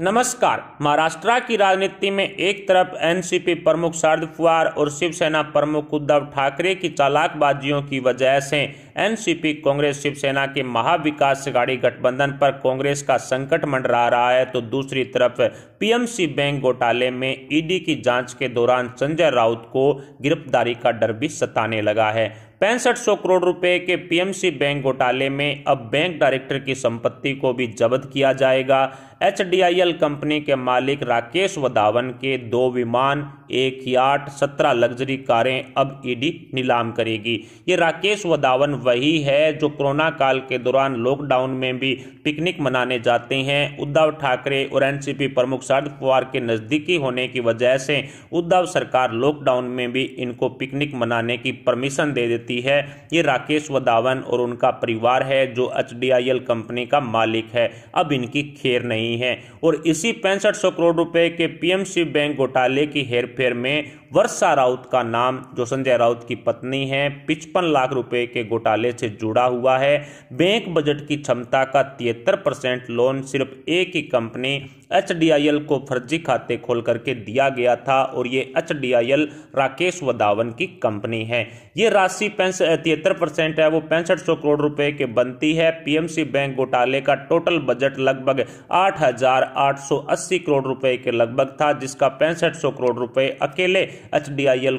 नमस्कार महाराष्ट्र की राजनीति में एक तरफ एनसीपी प्रमुख शरद पवार और शिवसेना प्रमुख उद्धव ठाकरे की चालाकबाजियों की वजह से एनसीपी कांग्रेस शिवसेना के महाविकास गाड़ी गठबंधन पर कांग्रेस का संकट मंडरा रहा है तो दूसरी तरफ पीएमसी बैंक घोटाले में ईडी की जांच के दौरान संजय राउत को गिरफ्तारी का डर भी सताने लगा है पैंसठ सौ करोड़ रुपए के पीएमसी बैंक घोटाले में अब बैंक डायरेक्टर की संपत्ति को भी जब्त किया जाएगा एच कंपनी के मालिक राकेश वदावन के दो विमान एक याट सत्रह लग्जरी कारें अब ईडी नीलाम करेगी ये राकेश वदावन वही है जो कोरोना काल के दौरान लॉकडाउन में भी पिकनिक मनाने जाते हैं उद्धव ठाकरे और एनसीपी प्रमुख शरद पवार के नज़दीकी होने की वजह से उद्धव सरकार लॉकडाउन में भी इनको पिकनिक मनाने की परमिशन दे देती है ये राकेश वदावन और उनका परिवार है जो एच कंपनी का मालिक है अब इनकी खेर नहीं नहीं है और इसी पैंसठ सौ करोड़ रुपए के पीएमसी बैंक घोटाले की हेरफेर में वर्षा राउत का नाम जो संजय राउत की पत्नी है पिचपन लाख रुपए के घोटाले से जुड़ा हुआ है बैंक बजट की क्षमता का तिहत्तर परसेंट लोन सिर्फ एक ही कंपनी एच को फर्जी खाते खोल करके दिया गया था और ये एच राकेश वदावन की कंपनी है ये राशि तिहत्तर परसेंट है वो पैंसठ सौ करोड़ रुपए के बनती है पीएमसी बैंक घोटाले का टोटल बजट लगभग आठ 8,880 करोड़ रुपए के लगभग था जिसका पैंसठ करोड़ रुपए अकेले एच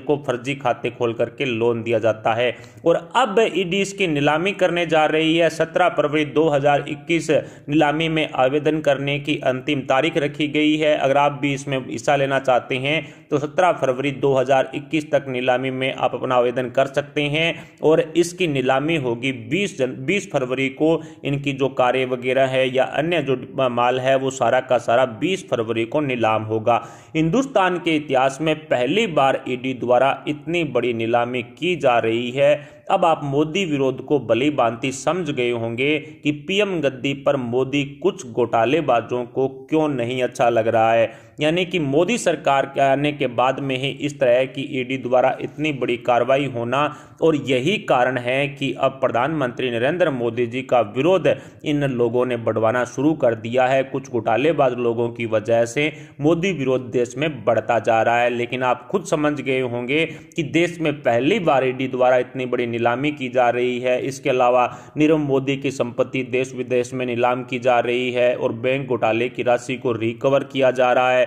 को फर्जी खाते खोल करके लोन दिया जाता है और अब ईडी इसकी नीलामी करने जा रही है 17 फरवरी 2021 नीलामी में आवेदन करने की अंतिम तारीख रखी गई है अगर आप भी इसमें हिस्सा लेना चाहते हैं तो 17 फरवरी 2021 तक नीलामी में आप अपना आवेदन कर सकते हैं और इसकी नीलामी होगी 20 जन 20 फरवरी को इनकी जो कार्य वगैरह है या अन्य जो माल है है वो सारा का सारा 20 फरवरी को नीलाम होगा हिंदुस्तान के इतिहास में पहली बार ईडी द्वारा इतनी बड़ी नीलामी की जा रही है अब आप मोदी विरोध को भली बांती समझ गए होंगे कि पीएम गद्दी पर मोदी कुछ घोटालेबाजों को क्यों नहीं अच्छा लग रहा है यानी कि मोदी सरकार के आने के बाद में ही इस तरह की ईडी e द्वारा इतनी बड़ी कार्रवाई होना और यही कारण है कि अब प्रधानमंत्री नरेंद्र मोदी जी का विरोध इन लोगों ने बढ़वाना शुरू कर दिया है कुछ घोटालेबाज लोगों की वजह से मोदी विरोध देश में बढ़ता जा रहा है लेकिन आप खुद समझ गए होंगे कि देश में पहली बार ईडी e द्वारा इतनी बड़ी नीलामी की जा रही है इसके अलावा नीरव मोदी की संपत्ति देश विदेश में नीलाम की जा रही है और बैंक घोटाले की राशि को रिकवर किया जा रहा है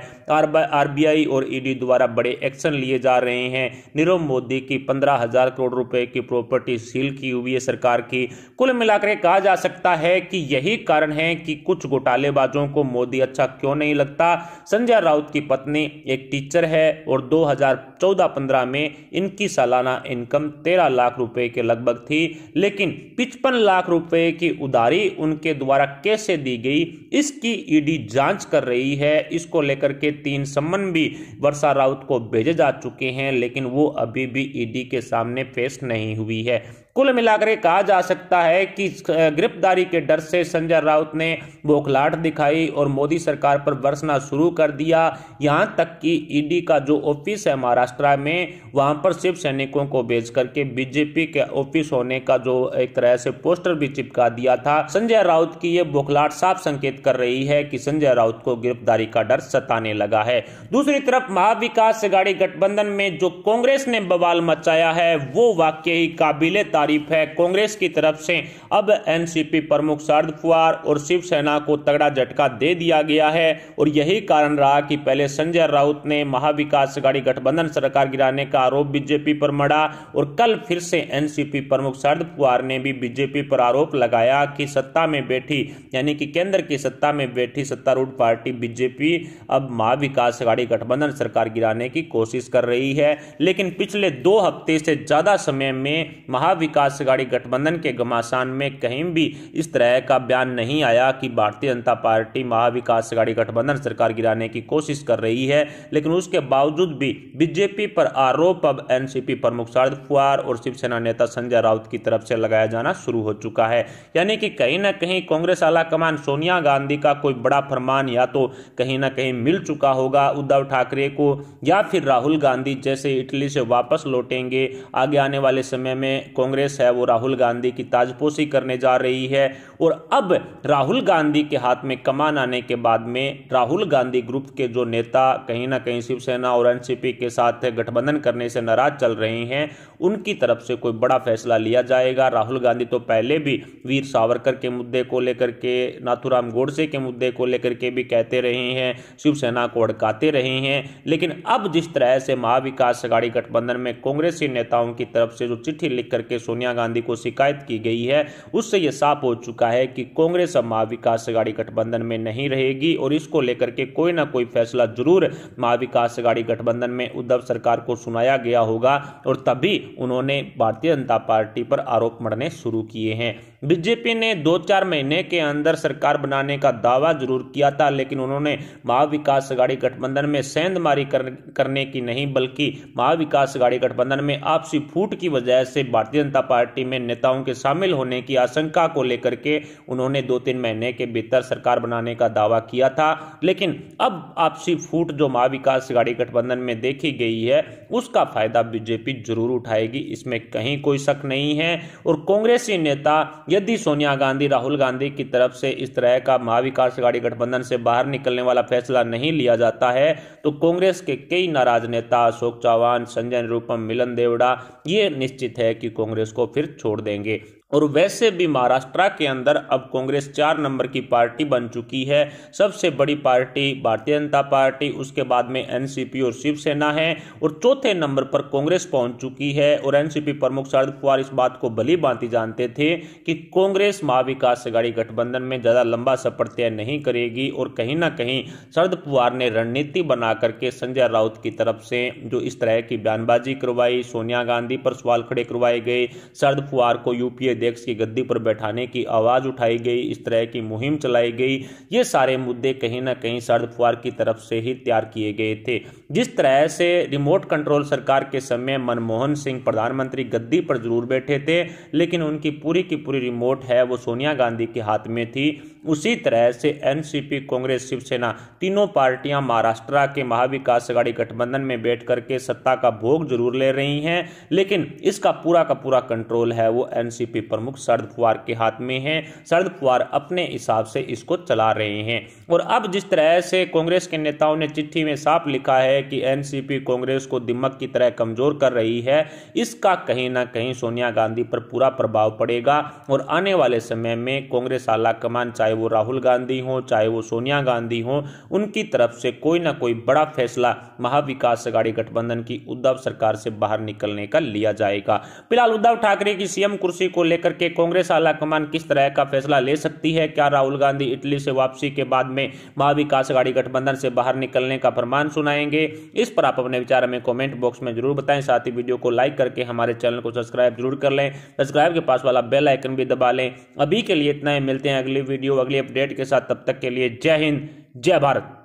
आरबीआई और ईडी e द्वारा बड़े एक्शन लिए जा रहे हैं नीरव मोदी की पंद्रह हजार करोड़ रुपए की प्रॉपर्टी सील की हुई है सरकार की कुल मिलाकर कहा जा सकता है कि यही कारण है कि कुछ घोटालेबाजों को मोदी अच्छा क्यों नहीं लगता संजय राउत की पत्नी एक टीचर है और 2014-15 में इनकी सालाना इनकम 13 लाख रुपए रुपए के लगभग थी लेकिन पिचपन लाख रुपए की उधारी उनके द्वारा कैसे दी गई इसकी ईडी जांच कर रही है इसको लेकर के तीन सम्मन भी वर्षा राउत को भेजे जा चुके हैं लेकिन वो अभी भी ईडी के सामने पेश नहीं हुई है कुल मिलाकर कहा जा सकता है कि गिरफ्तारी के डर से संजय राउत ने बोखलाट दिखाई और मोदी सरकार पर बरसना शुरू कर दिया यहां तक कि ईडी का जो ऑफिस है महाराष्ट्र में वहां पर शिव सैनिकों को बेच करके बीजेपी के ऑफिस होने का जो एक तरह से पोस्टर भी चिपका दिया था संजय राउत की यह बोखलाट साफ संकेत कर रही है कि संजय राउत को गिरफ्तारी का डर सताने लगा है दूसरी तरफ महाविकास गाड़ी गठबंधन में जो कांग्रेस ने बवाल मचाया है वो वाक्य ही काबिले तारीफ है कांग्रेस की तरफ से अब एनसीपी प्रमुख शरद पवार और शिवसेना को तगड़ा झटका दे दिया गया है और यही कारण रहा कि पहले संजय राउत ने महाविकास अघाड़ी गठबंधन सरकार गिराने का आरोप बीजेपी पर मढ़ा और कल फिर से एनसीपी प्रमुख शरद पवार ने भी बीजेपी पर आरोप लगाया कि सत्ता में बैठी यानी कि केंद्र की सत्ता में बैठी सत्तारूढ़ पार्टी बीजेपी अब महाविकास अघाड़ी गठबंधन सरकार गिराने की कोशिश कर रही है लेकिन पिछले दो हफ्ते से ज्यादा समय में महाविकास विकासगाड़ी गठबंधन के घमासान में कहीं भी इस तरह का बयान नहीं आया कि भारतीय जनता पार्टी महाविकासगाड़ी गठबंधन सरकार गिराने की कोशिश कर रही है लेकिन उसके बावजूद भी बीजेपी पर आरोप अब एनसीपी प्रमुख शरद पवार और शिवसेना नेता संजय राउत की तरफ से लगाया जाना शुरू हो चुका है यानी कि कहीं ना कहीं कांग्रेस आला कमान सोनिया गांधी का कोई बड़ा फरमान या तो कहीं ना कहीं मिल चुका होगा उद्धव ठाकरे को या फिर राहुल गांधी जैसे इटली से वापस लौटेंगे आगे आने वाले समय में कांग्रेस कांग्रेस है वो राहुल गांधी की ताजपोशी करने जा रही है और अब राहुल गांधी के हाथ में कमान आने के बाद में राहुल गांधी ग्रुप के जो नेता कहीं ना कहीं शिवसेना और एनसीपी के साथ गठबंधन करने से नाराज चल रहे हैं उनकी तरफ से कोई बड़ा फैसला लिया जाएगा राहुल गांधी तो पहले भी वीर सावरकर के मुद्दे को लेकर के नाथुराम गोडसे के मुद्दे को लेकर के भी कहते रहे हैं शिवसेना को अड़काते रहे हैं लेकिन अब जिस तरह से महाविकास अघाड़ी गठबंधन में कांग्रेसी नेताओं की तरफ से जो चिट्ठी लिख करके सोनिया गांधी को शिकायत की गई है उससे यह साफ हो चुका है कि कांग्रेस अब महाविकास अघाड़ी गठबंधन में नहीं रहेगी और इसको लेकर के कोई ना कोई फैसला जरूर महाविकास अघाड़ी गठबंधन में उद्धव सरकार को सुनाया गया होगा और तभी उन्होंने भारतीय जनता पार्टी पर आरोप मढ़ने शुरू किए हैं बीजेपी ने दो चार महीने के अंदर सरकार बनाने का दावा जरूर किया था लेकिन उन्होंने महाविकास अघाड़ी गठबंधन में सेंधमारी करने की नहीं बल्कि महाविकास अघाड़ी गठबंधन में आपसी फूट की वजह से भारतीय जनता जनता पार्टी में नेताओं के शामिल होने की आशंका को लेकर के उन्होंने दो तीन महीने के भीतर सरकार बनाने का दावा किया था लेकिन अब आपसी फूट जो महाविकास गाड़ी गठबंधन में देखी गई है उसका फायदा बीजेपी जरूर उठाएगी इसमें कहीं कोई शक नहीं है और कांग्रेसी नेता यदि सोनिया गांधी राहुल गांधी की तरफ से इस तरह का महाविकास गाड़ी गठबंधन से बाहर निकलने वाला फैसला नहीं लिया जाता है तो कांग्रेस के कई नाराज नेता अशोक चौहान संजय रूपम मिलन देवड़ा ये निश्चित है कि कांग्रेस उसको फिर छोड़ देंगे और वैसे भी महाराष्ट्र के अंदर अब कांग्रेस चार नंबर की पार्टी बन चुकी है सबसे बड़ी पार्टी भारतीय जनता पार्टी उसके बाद में एनसीपी और शिवसेना है और चौथे नंबर पर कांग्रेस पहुंच चुकी है और एनसीपी प्रमुख शरद पवार इस बात को भली भांति जानते थे कि कांग्रेस महाविकास अघाड़ी गठबंधन में ज़्यादा लंबा सफर तय नहीं करेगी और कहीं ना कहीं शरद पवार ने रणनीति बना करके संजय राउत की तरफ से जो इस तरह की बयानबाजी करवाई सोनिया गांधी पर सवाल खड़े करवाए गए शरद पवार को यूपीए अध्यक्ष की गद्दी पर बैठाने की आवाज़ उठाई गई इस तरह की मुहिम चलाई गई ये सारे मुद्दे कहीं ना कहीं शरद पवार की तरफ से ही तैयार किए गए थे जिस तरह से रिमोट कंट्रोल सरकार के समय मनमोहन सिंह प्रधानमंत्री गद्दी पर जरूर बैठे थे लेकिन उनकी पूरी की पूरी रिमोट है वो सोनिया गांधी के हाथ में थी उसी तरह से एनसीपी कांग्रेस शिवसेना तीनों पार्टियां महाराष्ट्र के महाविकास अघाड़ी गठबंधन में बैठ करके सत्ता का भोग जरूर ले रही हैं लेकिन इसका पूरा का पूरा कंट्रोल है वो एनसीपी प्रमुख शरद पवार के हाथ में है शरद पवार अपने हिसाब से इसको चला रहे हैं और अब जिस तरह से कांग्रेस के नेताओं ने चिट्ठी में साफ लिखा है कि एनसीपी कांग्रेस को दिमक की तरह कमजोर कर रही है इसका कहीं ना कहीं सोनिया गांधी पर पूरा प्रभाव पड़ेगा और आने वाले समय में कांग्रेस आला कमान चाहे वो राहुल गांधी हो चाहे वो सोनिया गांधी हो उनकी तरफ से कोई ना कोई बड़ा फैसला महाविकास अघाड़ी गठबंधन की उद्धव सरकार से बाहर निकलने का लिया जाएगा फिलहाल उद्धव ठाकरे की सीएम कुर्सी को लेकर लेकर के कांग्रेस आलाकमान किस तरह का फैसला ले सकती है क्या राहुल गांधी इटली से वापसी के बाद में महाविकास आघाड़ी गठबंधन से बाहर निकलने का फरमान सुनाएंगे इस पर आप अपने विचार हमें कॉमेंट बॉक्स में जरूर बताएं साथ ही वीडियो को लाइक करके हमारे चैनल को सब्सक्राइब जरूर कर लें सब्सक्राइब के पास वाला बेल आइकन भी दबा लें अभी के लिए इतना ही मिलते हैं अगली वीडियो अगली अपडेट के साथ तब तक के लिए जय हिंद जय भारत